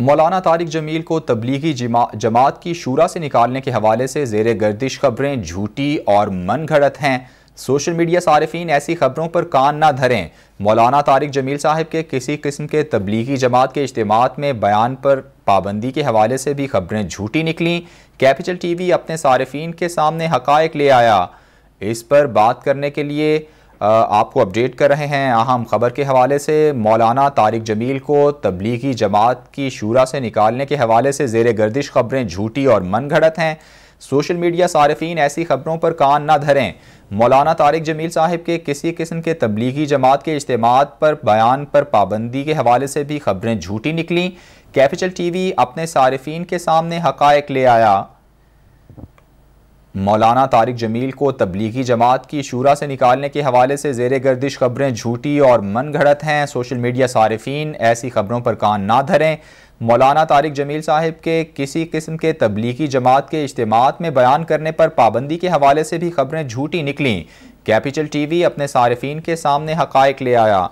मौलाना तारिक जमील को तबलीगी जमा, जमात की शूरा से निकालने के हवाले से जेर गर्दिश खबरें झूठी और मन घड़त हैं सोशल मीडिया सार्फिन ऐसी खबरों पर कान ना धरें मौलाना तारिक जमील साहब के किसी किस्म के तबलीगी जमात के इज्तम में बयान पर पाबंदी के हवाले से भी खबरें झूठी निकलें कैपिटल टी वी अपने सार्फिन के सामने हक़ ले आया इस पर बात करने के लिए आपको अपडेट कर रहे हैं अहम खबर के हवाले से मौलाना तारिक जमील को तबलीगी जमात की शूरा से निकालने के हवाले से जेर गर्दिश खबरें झूठी और मन घड़त हैं सोशल मीडिया सार्फिन ऐसी खबरों पर कान ना धरें मौलाना तारिक जमील साहब के किसी किस्म के तबलीगी जमात के इज्तम पर बयान पर पाबंदी के हवाले से भी खबरें झूठी निकलें कैपिटल टी वी अपने सार्फिन के सामने हक़ ले आया मौलाना तारिक जमील को तबलीगी जमात की शूरा से निकालने के हवाले से जेर गर्दिश खबरें झूठी और मन घड़त हैं सोशल मीडिया सार्फिन ऐसी खबरों पर कान ना धरें मौलाना तारिक जमील साहिब के किसी किस्म के तबलीगी जमात के इज्तम में बयान करने पर पाबंदी के हवाले से भी खबरें झूठी निकलें कैपिटल टी वी अपने सार्फिन के सामने हक़ ले आया